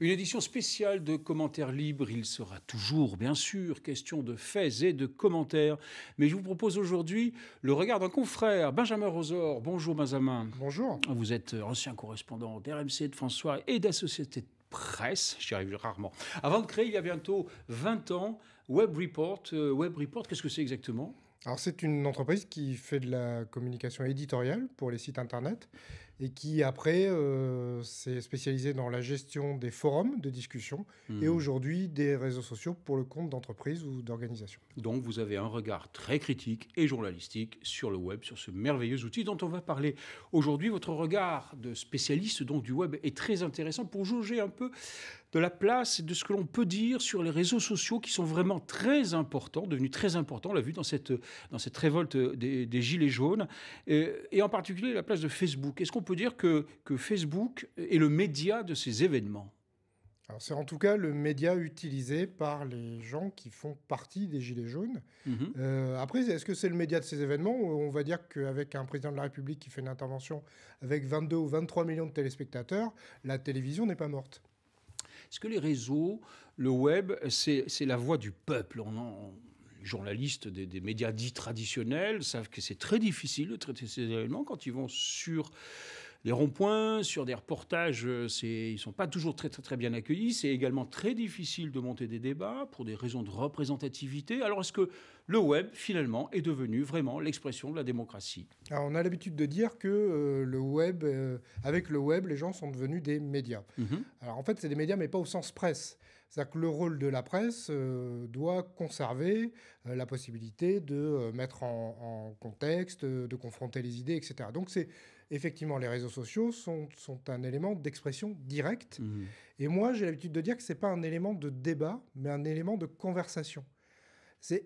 Une édition spéciale de commentaires libres. Il sera toujours, bien sûr, question de faits et de commentaires. Mais je vous propose aujourd'hui le regard d'un confrère, Benjamin Rosor. Bonjour, Benjamin. Bonjour. Vous êtes euh, ancien correspondant d'RMC, de François et d'Associété de presse, j'y arrive rarement. Avant de créer, il y a bientôt 20 ans, Web Report. Euh, Web Report, qu'est-ce que c'est exactement alors c'est une entreprise qui fait de la communication éditoriale pour les sites internet et qui après euh, s'est spécialisé dans la gestion des forums de discussion et mhm. aujourd'hui des réseaux sociaux pour le compte d'entreprises ou d'organisations. Donc vous avez un regard très critique et journalistique sur le web, sur ce merveilleux outil dont on va parler aujourd'hui. Votre regard de spécialiste donc du web est très intéressant pour jauger un peu de la place et de ce que l'on peut dire sur les réseaux sociaux qui sont vraiment très importants, devenus très importants, on l'a vu dans cette, dans cette révolte des, Gilets jaunes, et, en particulier la place de Facebook. Est-ce qu'on peut dire que, que Facebook est le média de ces événements c'est en tout cas le média utilisé par les gens qui font partie des Gilets jaunes. Mhm. Euh, après, est-ce que c'est le média de ces événements On va dire qu'avec un président de la République qui fait une intervention avec 22 ou 23 millions de téléspectateurs, la télévision n'est pas morte. Est-ce que les réseaux, le web, c'est la voix du peuple Les journalistes des, des, médias dits traditionnels savent que c'est très difficile de traiter ces événements quand ils vont sur les ronds-points, sur des reportages, euh, ils ne sont pas toujours très, très, très bien accueillis. C'est également très difficile de monter des débats pour des raisons de représentativité. Alors est-ce que le web, finalement, est devenu vraiment l'expression de la démocratie Alors on a l'habitude de dire que euh, le web, euh, avec le web, les gens sont devenus des médias. Mhm. Alors en fait, c'est des médias, mais pas au sens presse. C'est-à-dire que le rôle de la presse doit conserver la possibilité de mettre en, en contexte, de confronter les idées, etc. Donc c'est effectivement, les réseaux sociaux sont, un élément d'expression directe. Mhm. Et moi, j'ai l'habitude de dire que ce n'est pas un élément de débat, mais un élément de conversation.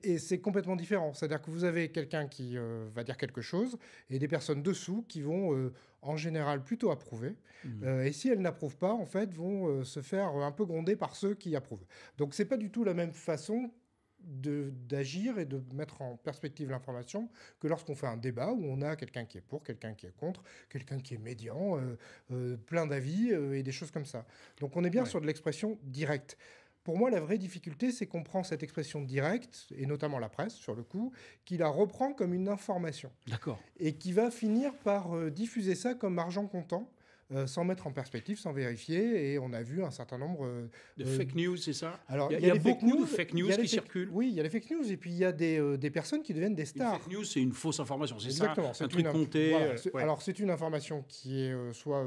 Et c'est complètement différent. C'est-à-dire que vous avez quelqu'un qui euh, va dire quelque chose et des personnes dessous qui vont euh, en général plutôt approuver. Mhm. Euh, et si elles n'approuvent pas, en fait, vont se faire un peu gronder par ceux qui approuvent. Donc c'est pas du tout la même façon d'agir et de mettre en perspective l'information que lorsqu'on fait un débat où on a quelqu'un qui est pour, quelqu'un qui est contre, quelqu'un qui est médian, euh, euh, plein d'avis euh, et des choses comme ça. Donc on est bien sur de l'expression directe. Pour moi, la vraie difficulté, c'est qu'on prend cette expression directe, et notamment la presse, sur le coup, qui la reprend comme une information. D'accord. Et qui va finir par diffuser ça comme argent comptant euh, sans mettre en perspective, sans vérifier, et on a vu un certain nombre euh, de fake news, c'est ça Alors il y a, beaucoup de fake news qui circulent. Oui, il y a des fake news, et puis il y a des, euh, personnes qui deviennent des stars. Une fake news, c'est une fausse information, c'est ça Exactement, c'est un truc compté. Alors c'est une information qui est soit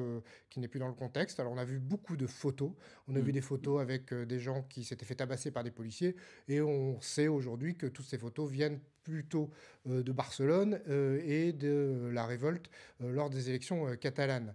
qui n'est plus dans le contexte. Alors on a vu beaucoup de photos, on a mm. vu des photos avec des gens qui s'étaient fait tabasser par des policiers, et on sait aujourd'hui que toutes ces photos viennent plutôt euh, de Barcelone euh, et de la révolte euh, lors des élections catalanes.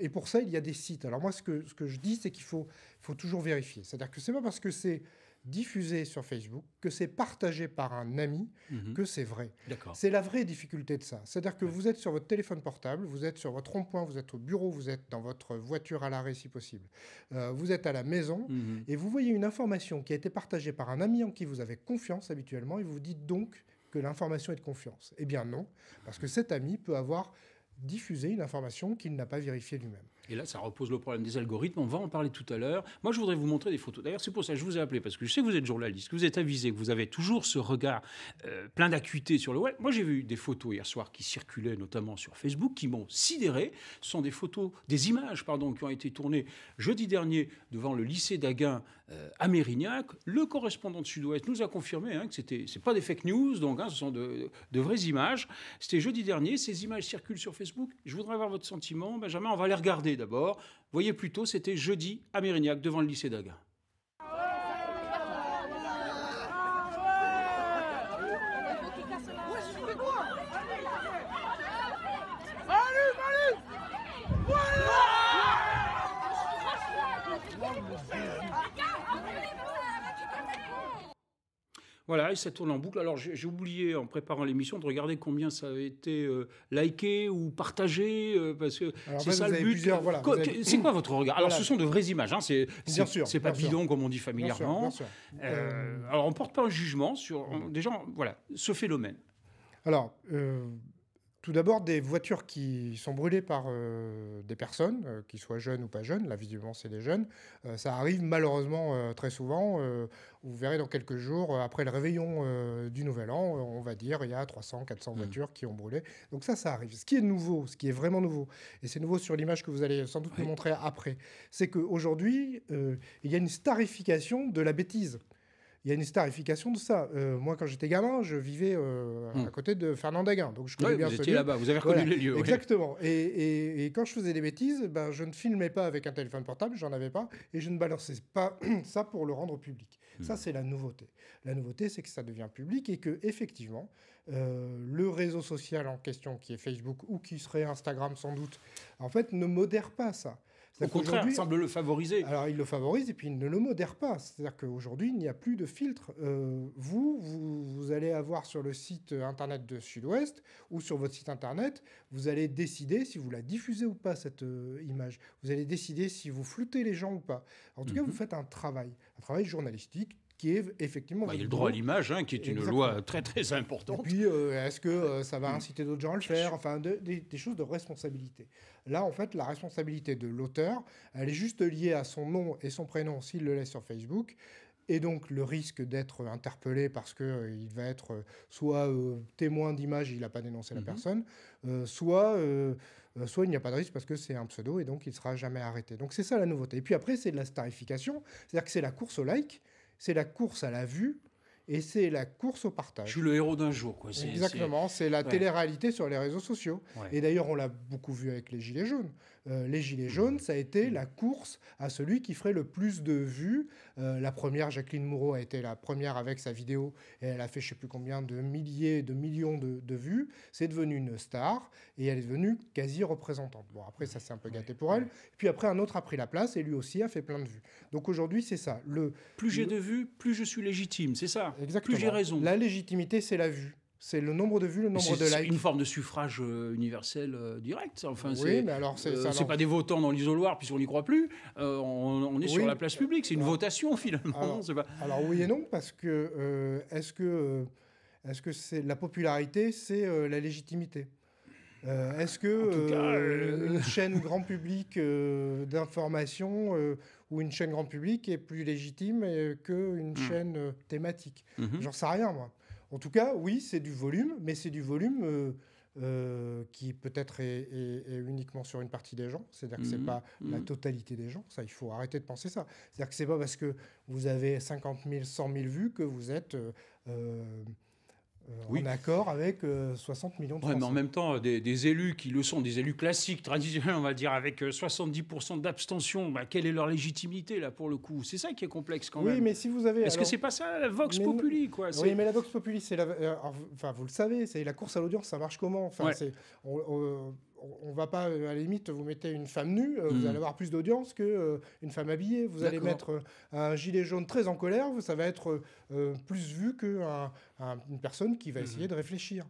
et pour ça, il y a des sites. Alors moi, ce que, ce que je dis, c'est qu'il faut, faut toujours vérifier. C'est-à-dire que c'est pas parce que c'est diffusé sur Facebook, que c'est partagé par un ami, mhm. que c'est vrai. C'est la vraie difficulté de ça. C'est-à-dire que vous êtes sur votre téléphone portable, vous êtes sur votre rond-point, vous êtes au bureau, vous êtes dans votre voiture à l'arrêt si possible, euh, vous êtes à la maison, mhm. et vous voyez une information qui a été partagée par un ami en qui vous avez confiance habituellement, et vous vous dites donc que l'information est de confiance. Eh bien non, parce que cet ami peut avoir diffusé une information qu'il n'a pas vérifiée lui-même. Et là, ça repose le problème des algorithmes. On va en parler tout à l'heure. Moi, je voudrais vous montrer des photos. D'ailleurs, c'est pour ça que je vous ai appelé, parce que je sais que vous êtes journaliste, que vous êtes avisé, que vous avez toujours ce regard euh, plein d'acuité sur le web. Moi, j'ai vu des photos hier soir qui circulaient, notamment sur Facebook, qui m'ont sidéré. Ce sont des photos, des images, pardon, qui ont été tournées jeudi dernier devant le lycée d'Aguin euh, à Mérignac. Le correspondant de Sud-Ouest nous a confirmé hein, que c'était, c'est pas des fake news, donc hein, ce sont de, de vraies images. C'était jeudi dernier. Ces images circulent sur Facebook. Je voudrais avoir votre sentiment, Benjamin. On va les regarder d'abord. Voyez plutôt, c'était jeudi à Mérignac, devant le lycée d'Aguin. Voilà, et ça tourne en boucle. Alors j'ai oublié en préparant l'émission de regarder combien ça avait été euh, liké ou partagé, euh, parce que c'est ça le but. C'est quoi votre regard Alors ce sont de vraies images, hein, c'est pas bidon comme on dit familièrement. Bien sûr, euh, alors on porte pas un jugement sur des déjà voilà, ce phénomène. Alors, tout d'abord, des voitures qui sont brûlées par euh, des personnes, euh, qu'ils soient jeunes ou pas jeunes, là visiblement c'est des jeunes. Euh, ça arrive malheureusement très souvent. vous verrez dans quelques jours, après le réveillon du Nouvel An, on va dire il y a 300, 400 mmh. voitures qui ont brûlé. Donc ça, ça arrive. Ce qui est nouveau, ce qui est vraiment nouveau, et c'est nouveau sur l'image que vous allez sans doute me montrer après, c'est qu'aujourd'hui, il y a une starification de la bêtise il y a une starification de ça. Euh, moi, quand j'étais gamin, je vivais euh, hmm. à côté de Fernand donc je connais bien vous ce lieu. là-bas, vous avez reconnu les lieux. Exactement. Et, quand je faisais des bêtises, ben, je ne filmais pas avec un téléphone portable, j'en avais pas, et je ne balançais pas ça pour le rendre public. Hmm. Ça, c'est la nouveauté. La nouveauté, c'est que ça devient public et que effectivement, euh, le réseau social en question, qui est Facebook ou qui serait Instagram sans doute, en fait, ne modère pas ça. Au contraire, il semble le favoriser. Alors, il le favorise et puis il ne le modère pas. C'est-à-dire qu'aujourd'hui, il n'y a plus de filtre. Euh, vous, vous, allez avoir sur le site internet de Sud-Ouest ou sur votre site internet, vous allez décider si vous la diffusez ou pas, cette euh, image. Vous allez décider si vous floutez les gens ou pas. En tout cas, vous mhm. faites un travail, un travail journalistique qui est effectivement. Bah, il y a le droit à l'image, hein, qui est une loi très très importante. Et puis, euh, est-ce que euh, ça va mm. inciter d'autres gens à le faire Enfin, des, choses de responsabilité. Là, en fait, la responsabilité de l'auteur, elle est juste liée à son nom et son prénom s'il le laisse sur Facebook. Et donc le risque d'être interpellé parce qu'il euh, il va être soit témoin d'image, il n'a pas dénoncé la mm-hmm. personne, soit soit il n'y a pas de risque parce que c'est un pseudo et donc il ne sera jamais arrêté. Donc c'est ça la nouveauté. Et puis après, c'est de la starification, c'est-à-dire que c'est la course au like c'est la course à la vue et c'est la course au partage. Je suis le héros d'un jour, quoi. Exactement, c'est la télé-réalité sur les réseaux sociaux. Et d'ailleurs, on l'a beaucoup vu avec les Gilets jaunes. Euh, les Gilets jaunes, ça a été la course à celui qui ferait le plus de vues. Euh, la première, Jacqueline Moreau a été la première avec sa vidéo et elle a fait je ne sais plus combien de milliers, de millions de, vues. C'est devenu une star et elle est devenue quasi représentante. Bon, après, ça s'est un peu gâté pour elle. Puis après, un autre a pris la place et lui aussi a fait plein de vues. Donc aujourd'hui, c'est ça. Le, plus j'ai de vues, plus je suis légitime, c'est ça Exactement. Plus j'ai raison. La légitimité, c'est la vue. C'est le nombre de vues, le nombre de likes. C'est une forme de suffrage euh, universel euh, direct. Enfin, oui, mais alors c'est euh, pas des votants dans l'isoloir puisqu'on n'y croit plus. On, est sur la place publique. C'est une votation finalement. Alors, oui et non parce que est-ce que est-ce que c'est la popularité, c'est la légitimité. est-ce que une chaîne grand public d'information ou une chaîne grand public est plus légitime qu'une une mmh. chaîne thématique mmh J'en sais rien moi. En tout cas, oui, c'est du volume, mais c'est du volume euh, euh, qui peut-être est, uniquement sur une partie des gens. C'est-à-dire que ce n'est mhm, pas mhm. la totalité des gens. Ça, il faut arrêter de penser ça. C'est-à-dire que ce n'est pas parce que vous avez 50 000, 100 000 vues que vous êtes... Euh, euh, oui. en accord avec 60 euh, millions de ouais, mais en même temps, euh, des, élus qui le sont, des élus classiques, traditionnels, on va dire, avec 70% d'abstention, bah, quelle est leur légitimité, là, pour le coup C'est ça qui est complexe, quand même. Oui, mais si vous avez... Est-ce que c'est pas ça, la Vox Populi, quoi Oui, mais la Vox Populi, c'est la... Enfin, vous le savez, c'est la course à l'audience, ça marche comment Enfin, c'est on, va pas, euh, à la limite, vous mettez une femme nue, euh, vous hmm. allez avoir plus d'audience que euh, une femme habillée. Vous allez mettre un gilet jaune très en colère, ça va être plus vu qu'une une personne qui va hmm. essayer de réfléchir.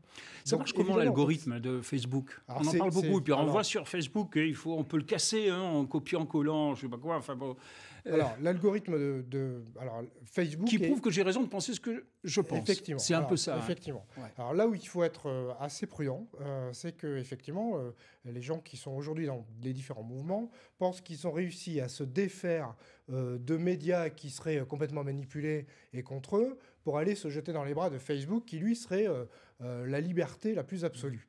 Ça marche comment l'algorithme de Facebook On en parle beaucoup, et puis on voit sur Facebook il faut, on peut le casser hein, en copiant, collant, je sais pas quoi. Enfin bon, euh, alors, l'algorithme de, alors Facebook qui prouve que j'ai raison de penser ce que je pense. Effectivement. C'est un peu ça. Hein. Effectivement. Alors là où il faut être euh, assez prudent, euh, c'est que effectivement, les gens qui sont aujourd'hui dans les différents mouvements pensent qu'ils ont réussi à se défaire de médias qui seraient complètement manipulés et contre eux pour aller se jeter dans les bras de Facebook, qui lui serait la liberté la plus absolue.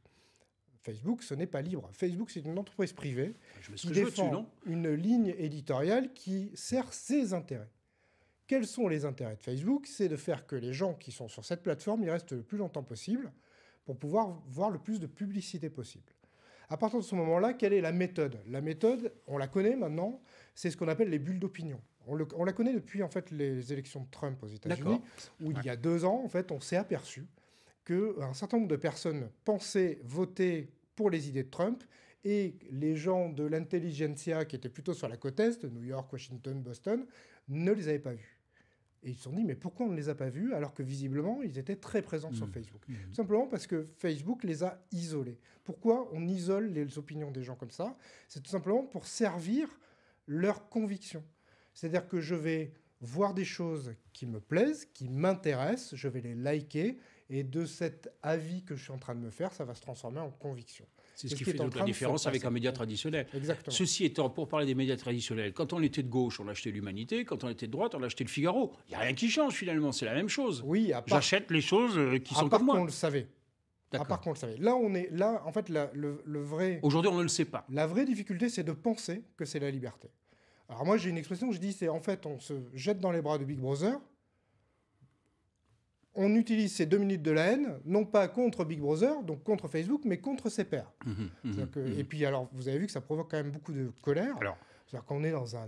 Facebook, ce n'est pas libre. Facebook, c'est une entreprise privée ah, je qui défend une ligne éditoriale qui sert ses intérêts. Quels sont les intérêts de Facebook C'est de faire que les gens qui sont sur cette plateforme y restent le plus longtemps possible pour pouvoir voir le plus de publicité possible. À partir de ce moment-là, quelle est la méthode La méthode, on la connaît maintenant, c'est ce qu'on appelle les bulles d'opinion. On, la connaît depuis en fait les élections de Trump aux États-Unis, où il y a deux ans, en fait, on s'est aperçu qu'un euh, certain nombre de personnes pensaient voter pour les idées de Trump et les gens de l'intelligentsia qui étaient plutôt sur la côte est, New York, Washington, Boston, ne les avaient pas vus. Et ils se sont dit, mais pourquoi on ne les a pas vus alors que visiblement, ils étaient très présents sur mmh. Facebook Tout mmh. simplement parce que Facebook les a isolés. Pourquoi on isole les opinions des gens comme ça C'est tout simplement pour servir leurs convictions. C'est-à-dire que je vais voir des choses qui me plaisent, qui m'intéressent, je vais les liker, et de cet avis que je suis en train de me faire, ça va se transformer en conviction. C'est ce, qui, fait toute la différence avec un média traditionnel. Exactement. Ceci étant, pour parler des médias traditionnels, quand on était de gauche, on achetait l'Humanité, quand on était de droite, on achetait le Figaro. Il n'y a rien qui change finalement, c'est la même chose. Oui, à part... J'achète les choses euh, qui sont comme moi. On le savait. À part qu'on le savait. Là, on est là. En fait, le, le, vrai. Aujourd'hui, on ne le sait pas. La vraie difficulté, c'est de penser que c'est la liberté. Alors moi, j'ai une expression. Je dis, c'est en fait, on se jette dans les bras de Big Brother on utilise ces deux minutes de la haine, non pas contre Big Brother, donc contre Facebook, mais contre ses pairs. Mmh, mmh, mmh, et puis, alors, vous avez vu que ça provoque quand même beaucoup de colère. Alors, c'est-à-dire qu'on est dans un,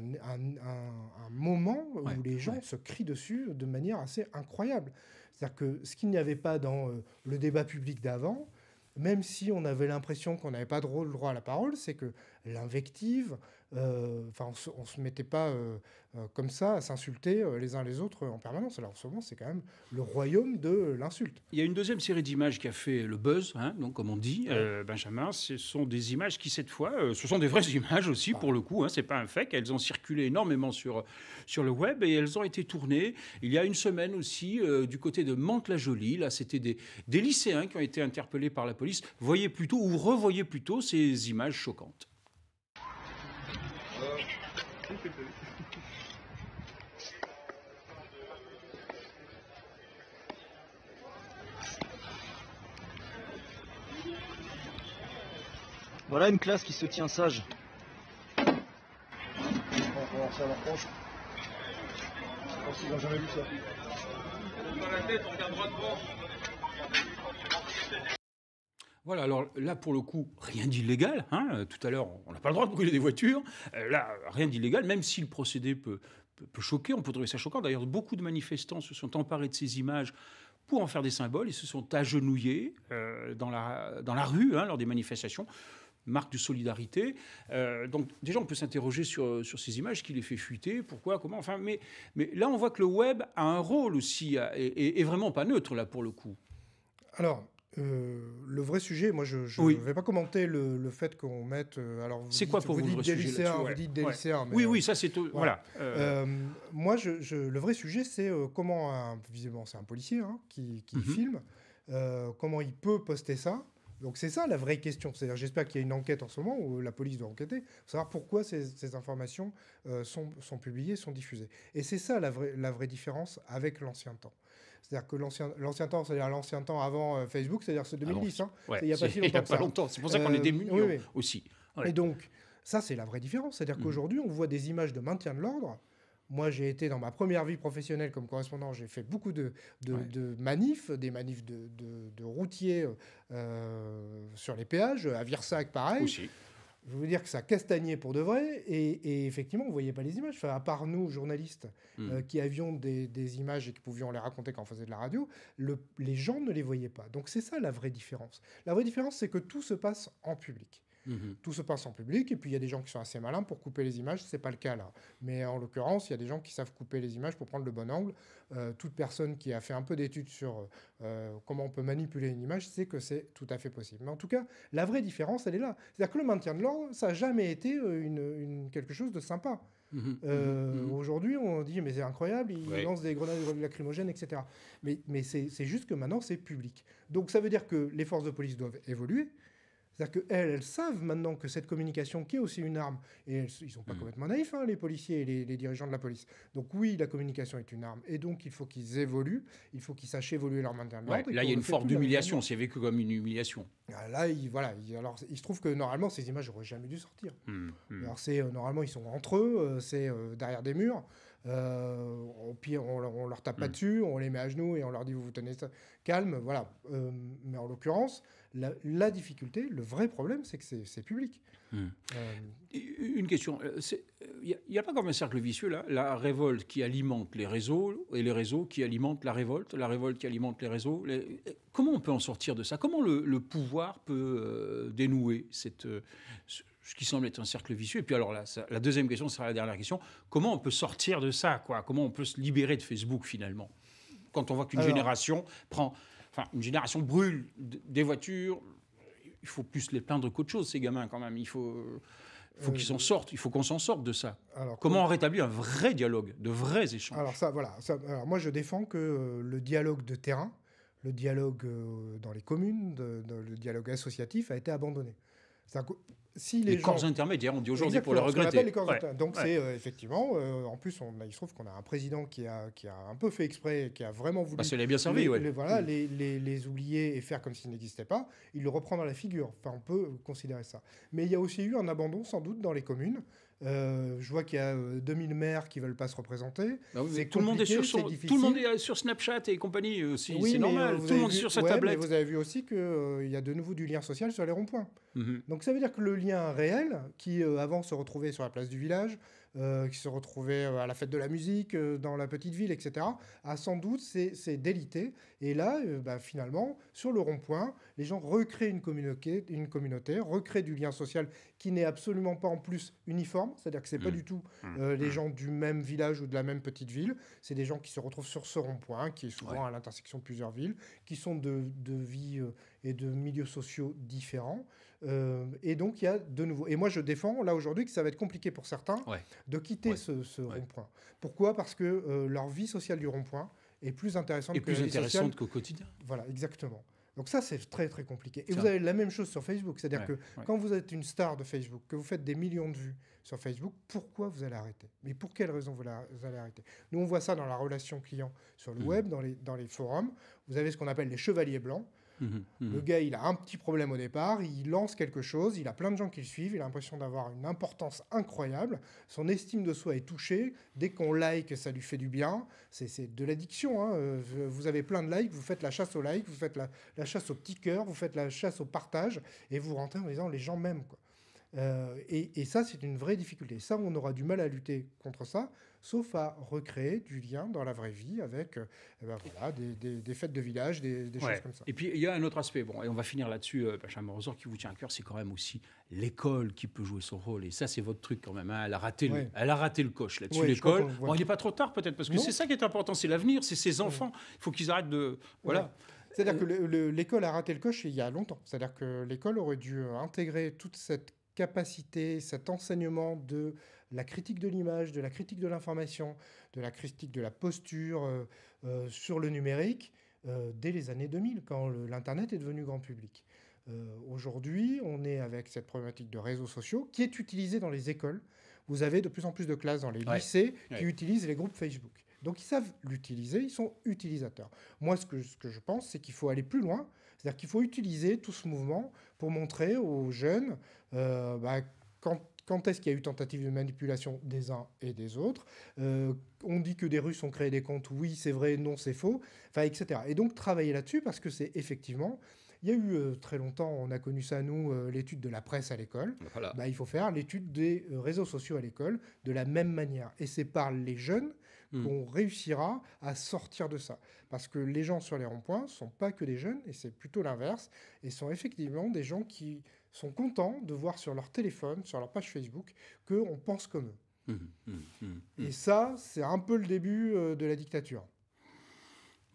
moment où les gens se crient dessus de manière assez incroyable. C'est-à-dire que ce qu'il n'y avait pas dans euh, le débat public d'avant, même si on avait l'impression qu'on n'avait pas de droit à la parole, c'est que l'invective, euh, enfin, on ne se mettait pas euh, euh, comme ça à s'insulter les uns les autres en permanence. Alors en ce moment, c'est quand même le royaume de l'insulte. Il y a une deuxième série d'images qui a fait le buzz, hein, donc, comme on dit, Benjamin. Ce sont des images qui, cette fois, ce sont des vraies images aussi, ah. pour le coup. Ce hein. c'est pas un fait. Elles ont circulé énormément sur, sur le web et elles ont été tournées il y a une semaine aussi du côté de Mantes-la-Jolie. Là, c'était des, des lycéens qui ont été interpellés par la police. Voyez plutôt ou revoyez plutôt ces images choquantes. Euh, voilà une classe qui se tient sage. On va voir ça à l'approche. Je pense qu'ils n'ont jamais vu ça. On Dans la tête, on regarde droit devant. Voilà, alors là, pour le coup, rien d'illégal. Hein. Euh, tout à l'heure, on n'a pas le droit de brûler des voitures. Euh, là, rien d'illégal, même si le procédé peut, peut, choquer, on peut trouver ça choquant. D'ailleurs, beaucoup de manifestants se sont emparés de ces images pour en faire des symboles. et se sont agenouillés euh, dans, la, dans la rue hein, lors des manifestations marque de solidarité. donc déjà, on peut s'interroger sur, ces images, qui les fait fuiter, pourquoi, comment, enfin, mais, mais là, on voit que le web a un rôle aussi, et, est vraiment pas neutre, là, pour le coup. Alors, euh, le vrai sujet, moi je ne vais pas commenter le, fait qu'on mette. Euh, c'est quoi pour vous, dire le sujet Vous dites DLCR, oui, euh, oui, ça c'est tout. Voilà. moi, le vrai sujet, c'est comment visiblement c'est un policier hein, qui, mhm. filme, comment il peut poster ça. Donc c'est ça la vraie question. C'est-à-dire, j'espère qu'il y a une enquête en ce moment où la police doit enquêter, pour savoir pourquoi ces, informations sont, publiées, sont diffusées. Et c'est ça la vraie différence avec l'ancien temps. C'est-à-dire que l'ancien temps, c'est-à-dire l'ancien temps avant euh, Facebook, c'est-à-dire ce 2010, ah hein. il n'y a pas si longtemps. c'est pour ça qu'on est euh, démunis aussi. Et donc, ça, c'est la vraie différence. C'est-à-dire mhm. qu'aujourd'hui, on voit des images de maintien de l'ordre. Moi, j'ai été dans ma première vie professionnelle comme correspondant, j'ai fait beaucoup de, manifs, des manifs de, de routiers euh, sur les péages, à Virsac, pareil. Aussi je veux dire que ça castagnait pour de vrai, et, effectivement, on voyait pas les images. à part nous, journalistes, euh, hmm. qui avions des, images et qui pouvions les raconter quand on faisait de la radio, les gens ne les voyaient pas. Donc c'est ça la vraie différence. La vraie différence, c'est que tout se passe en public. Mhm. Tout se passe en public, et puis il y a des gens qui sont assez malins pour couper les images, c'est pas le cas là. Mais en l'occurrence, il y a des gens qui savent couper les images pour prendre le bon angle. Euh, toute personne qui a fait un peu d'études sur euh, comment on peut manipuler une image sait que c'est tout à fait possible. Mais en tout cas, la vraie différence, elle est là. C'est-à-dire que le maintien de l'ordre, ça n'a jamais été euh, quelque chose de sympa. Mhm. Mhm. Aujourd'hui, on dit, mais c'est incroyable, ils lance lancent des grenades lacrymogènes, etc. mais c'est juste que maintenant, c'est public. Donc ça veut dire que les forces de police doivent évoluer, c'est-à-dire qu'elles, elles savent maintenant que cette communication, qui est aussi une arme, et ils ne sont pas mm. complètement naïfs, hein, les policiers et les, dirigeants de la police. Donc oui, la communication est une arme, et donc il faut qu'ils évoluent, il faut qu'ils sachent évoluer leur main là, il y a une forme d'humiliation, c'est vécu comme une humiliation. Ah, là, il, voilà, alors, il se trouve que normalement, ces images n'auraient jamais dû sortir. Mm, mm. Alors c'est, euh, normalement, ils sont entre eux, euh, c'est euh, derrière des murs. Euh, au pire, on, leur tape pas hmm. dessus, on les met à genoux et on leur dit vous vous tenez calme, voilà. Euh, mais en l'occurrence, la, difficulté, le vrai problème, c'est que c'est public. Hmm. Euh, une question, il n'y a, pas comme un cercle vicieux là, la révolte qui alimente les réseaux et les réseaux qui alimentent la révolte, la révolte qui alimente les réseaux. Comment on peut en sortir de ça Comment le, pouvoir peut dénouer cette, ce qui semble être un cercle vicieux. Et puis alors, la deuxième question sera la dernière question. Comment on peut sortir de ça quoi Comment on peut se libérer de Facebook, finalement Quand on voit qu'une génération prend... Enfin, une génération brûle des voitures. Il faut plus les plaindre qu'autre chose, ces gamins, quand même. Il faut... faut euh, qu'ils s'en sortent, il faut qu'on s'en sorte de ça. Comment on rétablit un vrai dialogue, de vrais échanges Alors ça, voilà. alors moi, je défends que euh, le dialogue de terrain, le dialogue euh, dans les communes, le dialogue associatif a été abandonné les, corps intermédiaires, on dit aujourd'hui pour le regretter. Donc c'est euh, effectivement, euh, en plus, on il se trouve qu'on a un président qui a, qui a un peu fait exprès, qui a vraiment voulu. Bah, bien servi, les, les, voilà, mm. les, oublier et faire comme s'ils n'existaient pas. Il le reprend dans la figure. Enfin, on peut considérer ça. Mais il y a aussi eu un abandon, sans doute, dans les communes. Euh, je vois qu'il y a 2000 maires qui veulent pas se représenter. Bah tout, le monde est sur tout le monde est sur Snapchat et compagnie aussi, c'est normal. Tout le monde est sur sa tablette. vous avez vu aussi qu'il y a de nouveau du lien social sur les ronds-points. Mm-hmm. Donc ça veut dire que le réel, qui euh, avant se retrouvait sur la place du village, euh, qui se retrouvait euh, à la fête de la musique, dans la petite ville, etc., a sans doute c'est délité. Et là, bah, finalement, sur le rond-point, les gens recréent une communauté, une communauté, recréent du lien social qui n'est absolument pas en plus uniforme, c'est-à-dire que c'est n'est pas mm. du tout mm. euh, les mm. gens du même village ou de la même petite ville, c'est des gens qui se retrouvent sur ce rond-point, qui est souvent à l'intersection de plusieurs villes, qui sont de, de vie euh, et de milieux sociaux différents. Euh, et donc, il y a de nouveau. Et moi, je défends là aujourd'hui que ça va être compliqué pour certains de quitter ce, rond-point. Pourquoi Parce que leur vie sociale du rond-point est plus intéressante, et que plus intéressante qu'au quotidien. Voilà, exactement. Donc ça, c'est très très compliqué. Et vous avez la même chose sur Facebook. C'est-à-dire que quand vous êtes une star de Facebook, que vous faites des millions de vues sur Facebook, pourquoi vous allez arrêter Mais pour quelle raison vous, allez arrêter Nous, on voit ça dans la relation client sur le mmh. web, dans les forums. Vous avez ce qu'on appelle les chevaliers blancs. Mhm, mhm. Le gars, il a un petit problème au départ, il lance quelque chose, il a plein de gens qui le suivent, il a l'impression d'avoir une importance incroyable, son estime de soi est touchée, dès qu'on like, ça lui fait du bien, c'est de l'addiction, hein, euh, vous avez plein de likes, vous faites la chasse au like vous faites la, chasse au petit cœur, vous faites la chasse au partage, et vous rentrez en disant les gens m'aiment. Euh, et, ça, c'est une vraie difficulté. Ça, on aura du mal à lutter contre ça sauf à recréer du lien dans la vraie vie avec euh, eh ben, des, fêtes de village, des, choses comme ça. Et puis il y a un autre aspect, bon, et on va finir là-dessus, euh, me qui vous tient à cœur, c'est quand même aussi l'école qui peut jouer son rôle. Et ça, c'est votre truc quand même. Hein. Elle, a raté le, elle a raté le coche là-dessus, l'école. Bon, il n'est pas trop tard peut-être, parce que c'est ça qui est important, c'est l'avenir, c'est ses enfants. Il faut qu'ils arrêtent de. Voilà. C'est-à-dire euh, que l'école a raté le coche il y a longtemps. C'est-à-dire que l'école aurait dû euh, intégrer toute cette capacité, cet enseignement de la critique de l'image, de la critique de l'information, de la critique de la posture euh, euh, sur le numérique euh, dès les années 2000, quand l'Internet est devenu grand public. Aujourd'hui, on est avec cette problématique de réseaux sociaux qui est utilisée dans les écoles. Vous avez de plus en plus de classes dans les lycées qui utilisent les groupes Facebook. Donc ils savent l'utiliser, ils sont utilisateurs. Moi, ce que, ce que je pense, c'est qu'il faut aller plus loin, c'est-à-dire qu'il faut utiliser tout ce mouvement pour montrer aux jeunes bah, quand quand est-ce qu'il y a eu tentative de manipulation des uns et des autres. Euh, on dit que des Russes ont créé des comptes, oui c'est vrai, non c'est faux, enfin etc. Et donc travailler là-dessus parce que c'est effectivement il y a eu euh, très longtemps, on a connu ça, nous, euh, l'étude de la presse à l'école. Bah, il faut faire l'étude des réseaux sociaux à l'école de la même manière. Et c'est par les jeunes hmm. qu'on réussira à sortir de ça. Parce que les gens sur les ronds-points ne sont pas que des jeunes, et c'est plutôt l'inverse, et sont effectivement des gens qui sont contents de voir sur leur téléphone, sur leur page Facebook, qu'on pense comme eux. Hum, hum, hum, Et ça, c'est un peu le début euh, de la dictature.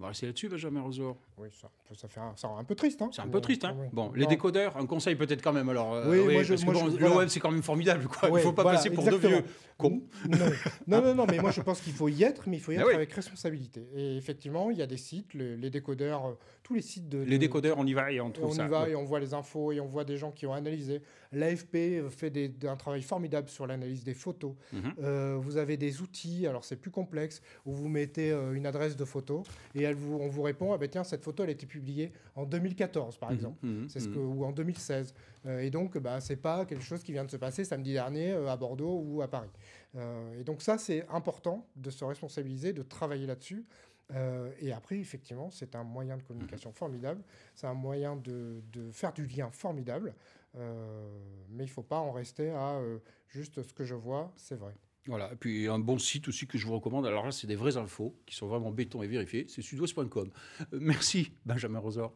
On bah, va rester là-dessus, Benjamin Rosor. Oui, ça, ça fait un, ça rend un peu triste. Hein, c'est un peu triste. Hein. Bon, les décodeurs, un conseil peut-être quand même. Alors, euh, oui, moi, je, moi, c'est quand même formidable. il ne faut pas passer pour de vieux cons. Non. non, non, mais moi, je pense qu'il faut y être, mais il faut y ah être avec responsabilité. Et effectivement, il y a des sites, les décodeurs, euh, tous les sites de. Les décodeurs, on y va et on trouve ça. On y va et on voit les infos et on voit des gens qui ont analysé. L'AFP fait des, un travail formidable sur l'analyse des photos. Mhm. Euh, vous avez des outils, alors c'est plus complexe, où vous mettez une adresse de photo et on vous répond, ah ben tiens, cette photo, elle a été publiée en 2014, par mhm, exemple, mhm, c'est ce mhm. ou en 2016. Euh, et donc, bah, c'est pas quelque chose qui vient de se passer samedi dernier euh, à Bordeaux ou à Paris. Euh, et donc ça, c'est important de se responsabiliser, de travailler là-dessus. et après, effectivement, c'est un moyen de communication formidable, c'est un moyen de, faire du lien formidable, mais il ne faut pas en rester à juste ce que je vois, c'est vrai. Voilà, et puis un bon site aussi que je vous recommande. Alors là, c'est des vraies infos qui sont vraiment béton et vérifiées. C'est sudouest.com. Euh, merci, Benjamin Rosor.